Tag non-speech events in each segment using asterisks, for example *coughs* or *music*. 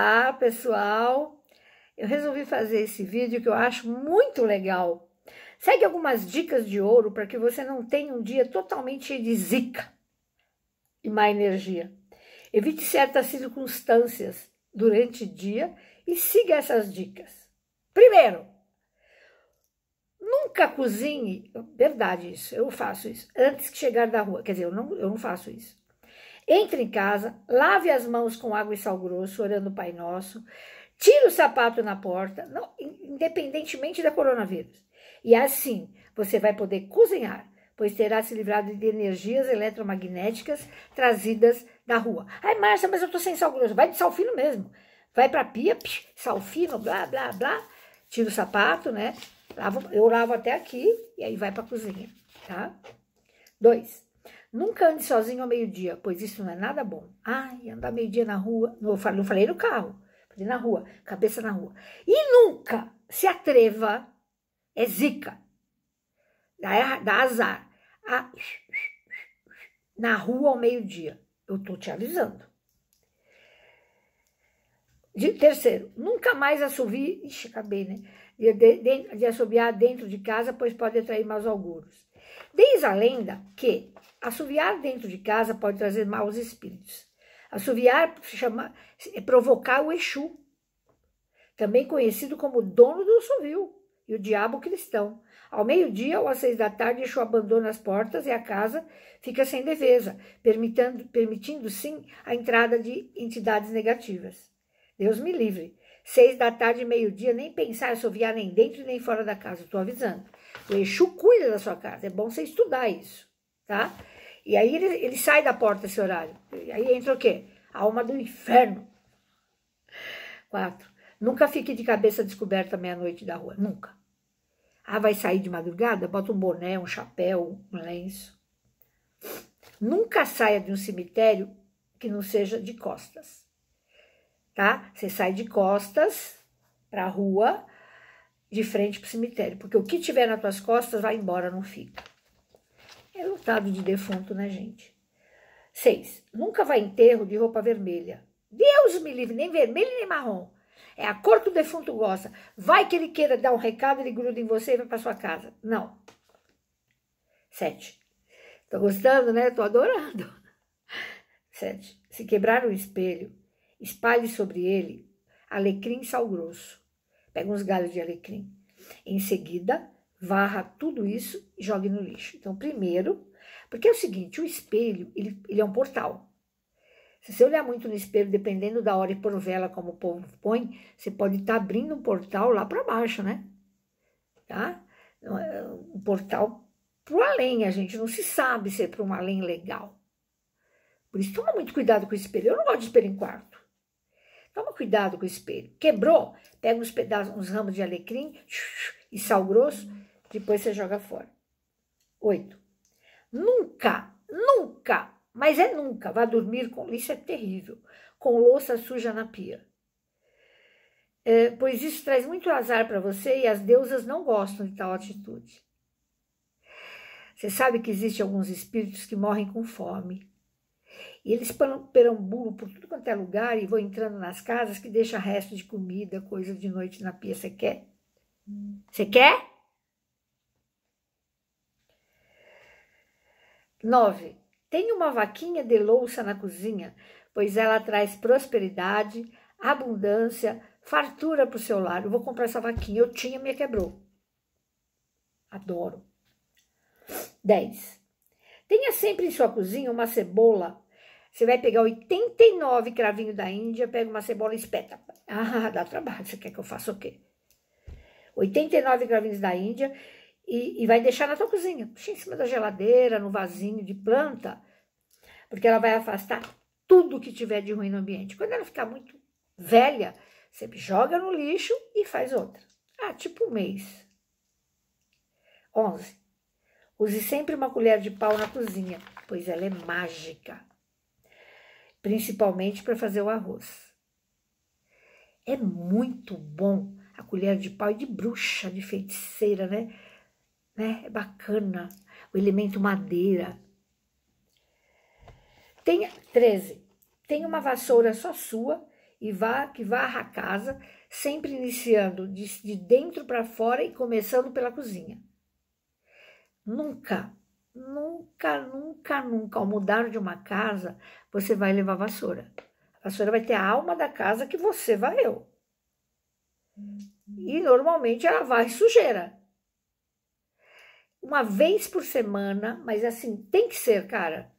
Olá pessoal, eu resolvi fazer esse vídeo que eu acho muito legal. Segue algumas dicas de ouro para que você não tenha um dia totalmente cheio de zica e má energia. Evite certas circunstâncias durante o dia e siga essas dicas. Primeiro, nunca cozinhe, verdade isso, eu faço isso, antes que chegar da rua. Quer dizer, eu não, eu não faço isso. Entre em casa, lave as mãos com água e sal grosso, orando o Pai Nosso. Tire o sapato na porta, não, independentemente da coronavírus. E assim você vai poder cozinhar, pois terá se livrado de energias eletromagnéticas trazidas da rua. Ai, Márcia, mas eu tô sem sal grosso. Vai de sal fino mesmo. Vai pra pia, psh, sal fino, blá, blá, blá. Tira o sapato, né? Lavo, eu lavo até aqui e aí vai pra cozinha, tá? Dois. Nunca ande sozinho ao meio-dia, pois isso não é nada bom. Ai, andar meio-dia na rua. Não falei, não falei no carro, falei na rua, cabeça na rua. E nunca se atreva, é zica, dá, dá azar, a, na rua ao meio-dia. Eu tô te avisando. De, terceiro, nunca mais assovie, ixi, acabei, né? De, de, de assobiar dentro de casa, pois pode atrair maus auguros. Diz a lenda que Assoviar dentro de casa pode trazer maus espíritos. Assoviar chama, é provocar o Exu, também conhecido como dono do assovio e o diabo cristão. Ao meio-dia ou às seis da tarde, Exu abandona as portas e a casa fica sem defesa, permitindo, permitindo sim a entrada de entidades negativas. Deus me livre. Seis da tarde, meio-dia, nem pensar em assoviar nem dentro nem fora da casa, estou avisando. O Exu cuida da sua casa, é bom você estudar isso, tá? E aí ele, ele sai da porta esse horário. E aí entra o quê? A alma do inferno. Quatro. Nunca fique de cabeça descoberta meia-noite da rua. Nunca. Ah, vai sair de madrugada? Bota um boné, um chapéu, um lenço. Nunca saia de um cemitério que não seja de costas. Tá? Você sai de costas para a rua, de frente para o cemitério, porque o que tiver nas tuas costas vai embora, não fica. É lotado de defunto, né, gente? Seis. Nunca vai enterro de roupa vermelha. Deus me livre, nem vermelho nem marrom. É a cor que o defunto gosta. Vai que ele queira dar um recado, ele gruda em você e vai para sua casa. Não. Sete. Tô gostando, né? Tô adorando. *laughs* Sete. Se quebrar um espelho, espalhe sobre ele alecrim sal grosso. Pega uns galhos de alecrim. Em seguida, varra tudo isso e jogue no lixo. Então, primeiro, porque é o seguinte, o espelho, ele, ele é um portal. Se você olhar muito no espelho, dependendo da hora e por vela, como o povo põe, você pode estar tá abrindo um portal lá para baixo, né? Tá? Então, é um portal para além, a gente não se sabe se é para um além legal. Por isso, toma muito cuidado com o espelho. Eu não gosto de espelho em quarto. Toma cuidado com o espelho. Quebrou, pega uns pedaços, uns ramos de alecrim e sal grosso depois você joga fora. Oito. Nunca, nunca, mas é nunca, vá dormir com lixo é terrível, com louça suja na pia. É, pois isso traz muito azar para você e as deusas não gostam de tal atitude. Você sabe que existem alguns espíritos que morrem com fome. E eles perambulam por tudo quanto é lugar e vão entrando nas casas que deixa resto de comida, coisa de noite na pia. Você quer? Hum. Você quer? 9. Tenha uma vaquinha de louça na cozinha, pois ela traz prosperidade, abundância, fartura para o seu lar. Eu vou comprar essa vaquinha, eu tinha, me quebrou. Adoro. 10. Tenha sempre em sua cozinha uma cebola. Você vai pegar 89 cravinho da Índia, pega uma cebola e espeta. *laughs* Ah, dá trabalho. Você quer que eu faça o quê? 89 cravinhos da Índia e, e vai deixar na tua cozinha. Puxa em cima da geladeira, no vasinho de planta, porque ela vai afastar tudo que tiver de ruim no ambiente. Quando ela ficar muito velha, você joga no lixo e faz outra. Ah, tipo um mês. 11. Use sempre uma colher de pau na cozinha, pois ela é mágica, principalmente para fazer o arroz. É muito bom a colher de pau e de bruxa, de feiticeira, né? né? É bacana. O elemento madeira. Tem 13. Tem uma vassoura só sua e vá que varra a casa, sempre iniciando de, de dentro para fora e começando pela cozinha. Nunca, nunca, nunca, nunca, ao mudar de uma casa, você vai levar vassoura. A vassoura vai ter a alma da casa que você varreu. E uhum. normalmente ela vai sujeira uma vez por semana, mas assim, tem que ser, cara.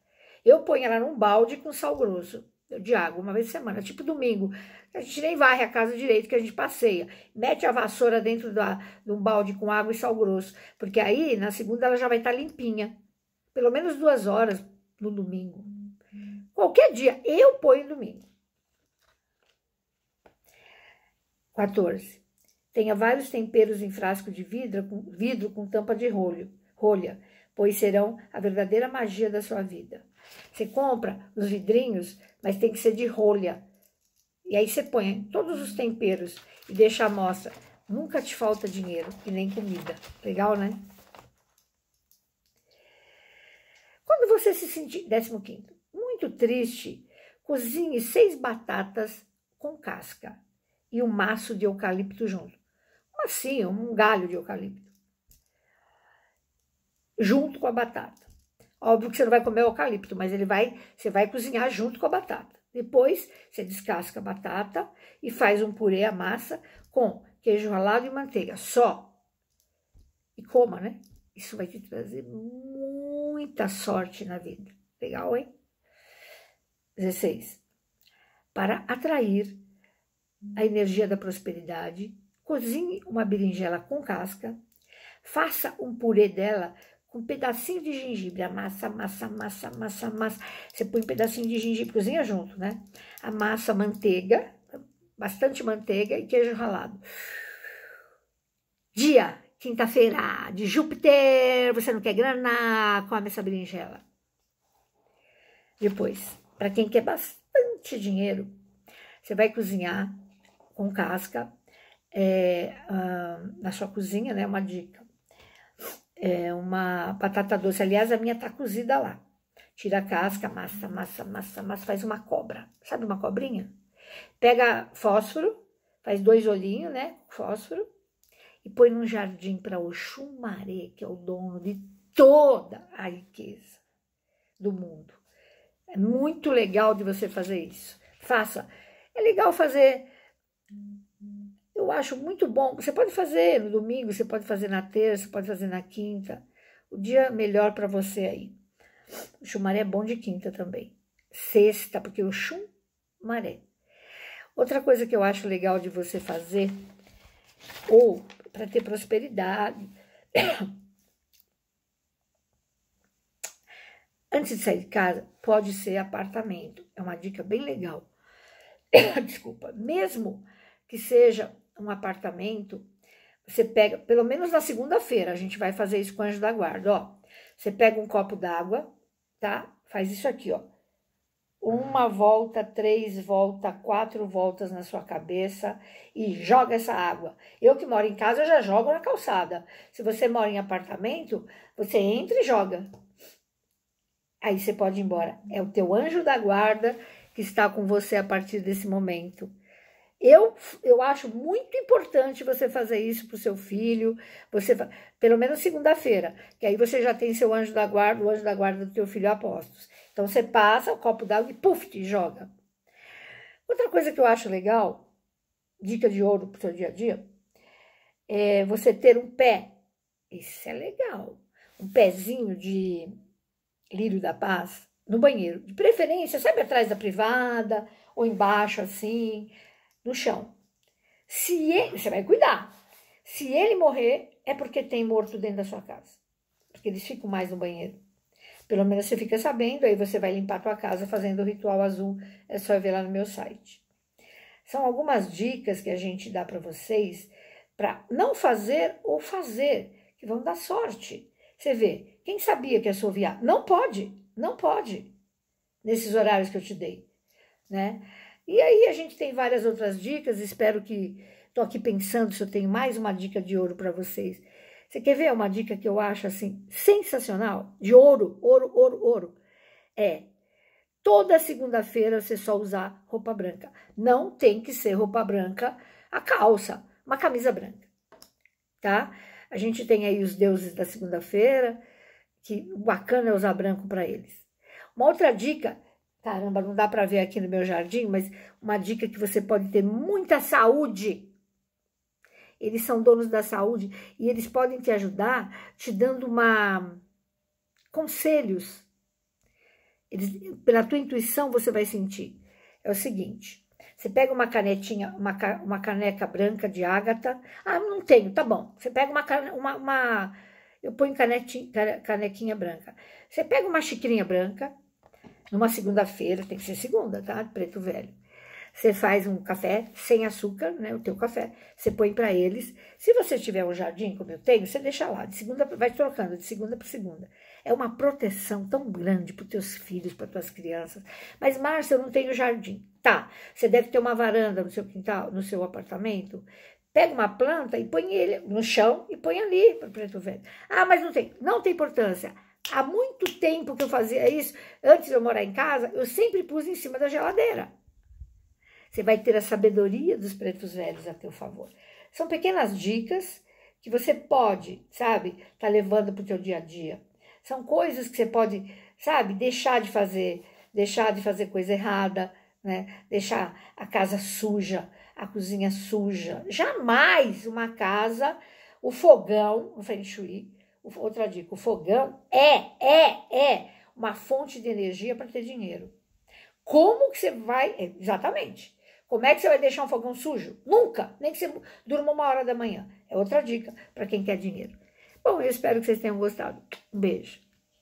Eu ponho ela num balde com sal grosso de água, uma vez por semana, tipo domingo. A gente nem varre a casa direito, que a gente passeia. Mete a vassoura dentro da, de um balde com água e sal grosso, porque aí na segunda ela já vai estar tá limpinha. Pelo menos duas horas no domingo. Qualquer dia, eu ponho domingo. 14. Tenha vários temperos em frasco de vidro com, vidro com tampa de rolho, rolha, pois serão a verdadeira magia da sua vida. Você compra os vidrinhos, mas tem que ser de rolha. E aí você põe todos os temperos e deixa a amostra. Nunca te falta dinheiro e nem comida. Legal, né? Quando você se sentir, 15, muito triste, cozinhe seis batatas com casca e um maço de eucalipto junto assim, é um galho de eucalipto, junto com a batata. Óbvio que você não vai comer o eucalipto, mas ele vai, você vai cozinhar junto com a batata. Depois, você descasca a batata e faz um purê à massa com queijo ralado e manteiga, só. E coma, né? Isso vai te trazer muita sorte na vida. Legal, hein? 16. Para atrair a energia da prosperidade Cozinhe uma berinjela com casca, faça um purê dela com um pedacinho de gengibre, amassa, amassa, amassa, amassa, amassa. Você põe um pedacinho de gengibre, cozinha junto, né? Amassa manteiga, bastante manteiga e queijo ralado. Dia, quinta-feira, de Júpiter, você não quer grana, come essa berinjela. Depois, para quem quer bastante dinheiro, você vai cozinhar com casca é, a, ah, na sua cozinha, né? Uma dica. É uma batata doce. Aliás, a minha tá cozida lá. Tira a casca, massa, massa, massa, massa, faz uma cobra. Sabe uma cobrinha? Pega fósforo, faz dois olhinhos, né? Fósforo, e põe num jardim para o Xumaré, que é o dono de toda a riqueza do mundo. É muito legal de você fazer isso. Faça. É legal fazer eu acho muito bom. Você pode fazer no domingo, você pode fazer na terça, pode fazer na quinta. O dia melhor para você aí. O chumaré é bom de quinta também. Sexta, porque o chumaré. Outra coisa que eu acho legal de você fazer, ou para ter prosperidade, *coughs* antes de sair de casa, pode ser apartamento. É uma dica bem legal. *coughs* Desculpa. Mesmo que seja um apartamento, você pega, pelo menos na segunda-feira, a gente vai fazer isso com o anjo da guarda, ó. Você pega um copo d'água, tá? Faz isso aqui, ó. Uma volta, três voltas, quatro voltas na sua cabeça e joga essa água. Eu que moro em casa, eu já jogo na calçada. Se você mora em apartamento, você entra e joga. Aí você pode ir embora. É o teu anjo da guarda que está com você a partir desse momento. Eu, eu acho muito importante você fazer isso para o seu filho, você pelo menos segunda-feira, que aí você já tem seu anjo da guarda, o anjo da guarda do teu filho apostos. Então você passa o copo d'água e puf, te joga. Outra coisa que eu acho legal, dica de ouro para o seu dia a dia, é você ter um pé. Isso é legal. Um pezinho de lírio da paz no banheiro. De preferência, sabe atrás da privada ou embaixo assim no chão. Se ele, você vai cuidar. Se ele morrer, é porque tem morto dentro da sua casa. Porque eles ficam mais no banheiro. Pelo menos você fica sabendo, aí você vai limpar a tua casa fazendo o ritual azul, é só ver lá no meu site. São algumas dicas que a gente dá para vocês para não fazer ou fazer, que vão dar sorte. Você vê, quem sabia que ia assoviar? Não pode, não pode, nesses horários que eu te dei, né? E aí a gente tem várias outras dicas, espero que estou aqui pensando se eu tenho mais uma dica de ouro para vocês. Você quer ver uma dica que eu acho assim sensacional? De ouro, ouro, ouro, ouro. É toda segunda-feira você só usar roupa branca. Não tem que ser roupa branca, a calça, uma camisa branca, tá? A gente tem aí os deuses da segunda-feira, que o bacana é usar branco para eles. Uma outra dica Caramba, não dá para ver aqui no meu jardim, mas uma dica que você pode ter muita saúde. Eles são donos da saúde e eles podem te ajudar te dando uma conselhos. Eles, pela tua intuição você vai sentir. É o seguinte, você pega uma canetinha, uma, uma caneca branca de ágata. Ah, não tenho, tá bom. Você pega uma, uma, uma eu ponho canetinha, canequinha branca. Você pega uma xicrinha branca, numa segunda-feira, tem que ser segunda, tá? Preto velho. Você faz um café sem açúcar, né? O teu café, você põe para eles. Se você tiver um jardim, como eu tenho, você deixa lá. De segunda, vai trocando de segunda para segunda. É uma proteção tão grande para teus filhos, para tuas crianças. Mas, Márcia, eu não tenho jardim. Tá, você deve ter uma varanda no seu quintal, no seu apartamento. Pega uma planta e põe ele no chão e põe ali para preto velho. Ah, mas não tem. Não tem importância Há muito tempo que eu fazia isso, antes de eu morar em casa, eu sempre pus em cima da geladeira. Você vai ter a sabedoria dos pretos velhos a teu favor. São pequenas dicas que você pode, sabe, tá levando para o teu dia a dia. São coisas que você pode, sabe, deixar de fazer, deixar de fazer coisa errada, né? Deixar a casa suja, a cozinha suja. Jamais uma casa, o fogão, o feng shui, Outra dica: o fogão é, é, é uma fonte de energia para ter dinheiro. Como que você vai. É, exatamente. Como é que você vai deixar um fogão sujo? Nunca, nem que você durma uma hora da manhã. É outra dica para quem quer dinheiro. Bom, eu espero que vocês tenham gostado. Um beijo.